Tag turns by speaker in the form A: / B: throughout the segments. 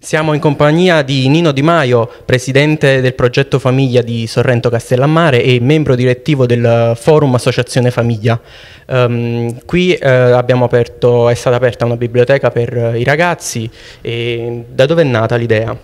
A: Siamo in compagnia di Nino Di Maio, presidente del progetto Famiglia di Sorrento Castellammare e membro direttivo del forum Associazione Famiglia. Um, qui eh, aperto, è stata aperta una biblioteca per i ragazzi e
B: da dove è nata l'idea?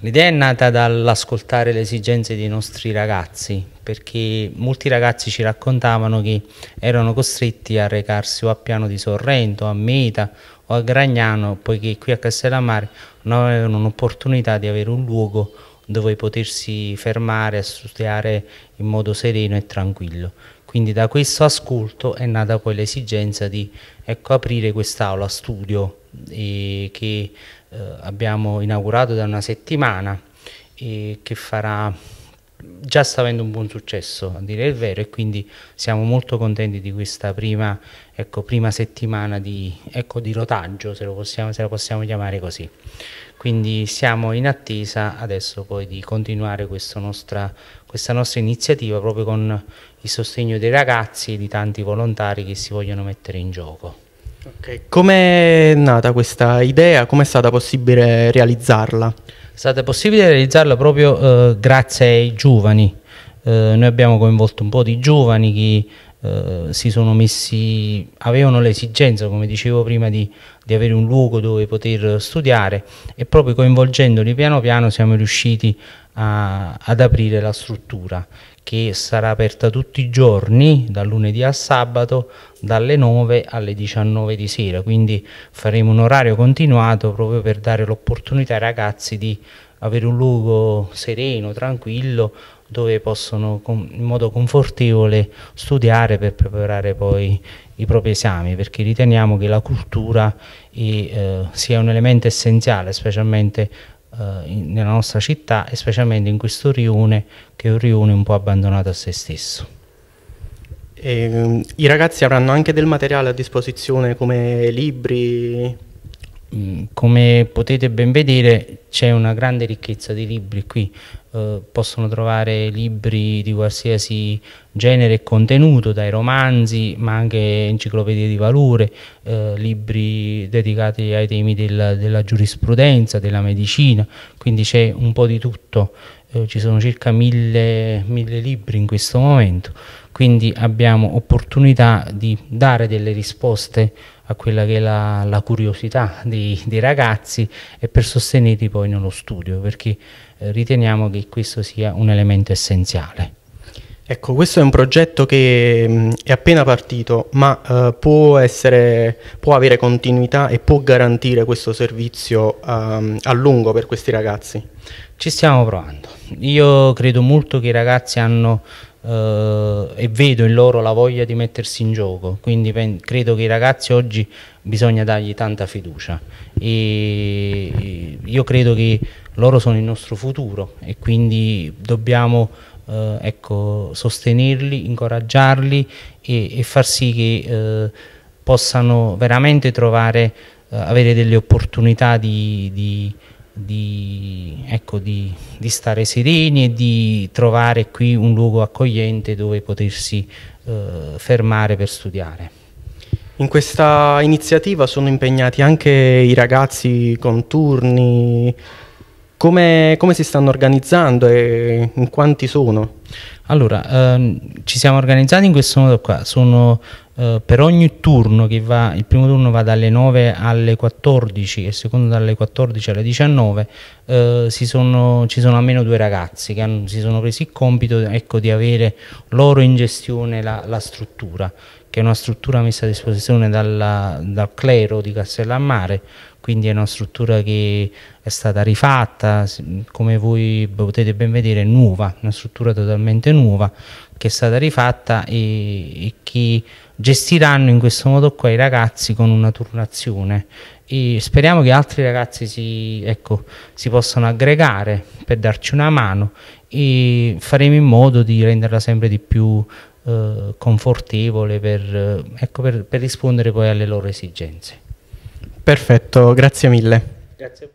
B: L'idea è nata dall'ascoltare le esigenze dei nostri ragazzi, perché molti ragazzi ci raccontavano che erano costretti a recarsi o a Piano di Sorrento, a Meta o a Gragnano, poiché qui a Castellammare non avevano un'opportunità di avere un luogo dove potersi fermare a studiare in modo sereno e tranquillo. Quindi da questo ascolto è nata poi l'esigenza di ecco, aprire quest'aula studio eh, che eh, abbiamo inaugurato da una settimana e che farà già sta avendo un buon successo, a dire il vero, e quindi siamo molto contenti di questa prima, ecco, prima settimana di, ecco, di rotaggio, se, possiamo, se la possiamo chiamare così. Quindi siamo in attesa adesso poi di continuare nostra, questa nostra iniziativa proprio con il sostegno dei ragazzi e di tanti volontari che si vogliono mettere in gioco.
A: Okay. Come è nata questa idea? Come è stata possibile
B: realizzarla? È stata possibile realizzarla proprio eh, grazie ai giovani. Eh, noi abbiamo coinvolto un po' di giovani che eh, si sono messi, avevano l'esigenza, come dicevo prima, di, di, avere un luogo dove poter studiare e proprio coinvolgendoli piano piano siamo riusciti a, ad aprire la struttura che sarà aperta tutti i giorni, dal lunedì al sabato, dalle 9 alle 19 di sera, quindi faremo un orario continuato proprio per dare l'opportunità ai ragazzi di avere un luogo sereno, tranquillo, dove possono in modo confortevole studiare per preparare poi i propri esami, perché riteniamo che la cultura è, eh, sia un elemento essenziale, specialmente eh, in, nella nostra città e specialmente in questo rione, che è un rione un po' abbandonato a se stesso.
A: E, ehm, I ragazzi avranno anche del materiale a disposizione come libri,
B: Mm, come potete ben vedere c'è una grande ricchezza di libri qui, eh, possono trovare libri di qualsiasi genere e contenuto, dai romanzi ma anche enciclopedie di valore, eh, libri dedicati ai temi del, della giurisprudenza, della medicina, quindi c'è un po' di tutto eh, ci sono circa mille, mille libri in questo momento, quindi abbiamo opportunità di dare delle risposte a quella che è la, la curiosità dei, dei, ragazzi e per sostenerli poi nello studio, perché eh, riteniamo che questo sia un elemento essenziale.
A: Ecco, questo è un progetto che mh, mm, è appena partito, ma eh, può, essere, può, avere continuità e può garantire questo servizio um,
B: a lungo per questi ragazzi? Ci stiamo provando. Io credo molto che i ragazzi hanno eh, e vedo in loro la voglia di mettersi in gioco, quindi credo che i ragazzi oggi bisogna dargli tanta fiducia e io credo che loro sono il nostro futuro e quindi dobbiamo eh, ecco, sostenerli, incoraggiarli e, e, far sì che eh, possano veramente trovare, eh, avere delle opportunità di, di, di, ecco, di, stare sereni e di trovare qui un luogo accogliente dove potersi eh, fermare per studiare.
A: In questa iniziativa sono impegnati anche i ragazzi con turni, come, come, si stanno organizzando e in quanti sono?
B: Allora, ehm, ci siamo organizzati in questo modo qua, sono eh, per ogni turno che va, il primo turno va dalle 9 alle 14 e il secondo dalle 14 alle 19, eh, sono, ci sono almeno due ragazzi che hanno, si sono presi il compito ecco, di avere loro in gestione la, la struttura, che è una struttura messa a disposizione dalla, dal clero di Castellammare quindi è una struttura che è stata rifatta, come voi potete ben vedere, nuova, una struttura totalmente nuova che è stata rifatta e, e che gestiranno in questo modo qua i ragazzi con una turnazione e speriamo che altri ragazzi si, ecco, si possano aggregare per darci una mano e faremo in modo di renderla sempre di più eh, confortevole per, eh, ecco, per, per rispondere poi alle loro esigenze.
A: Perfetto, grazie mille.
B: Grazie.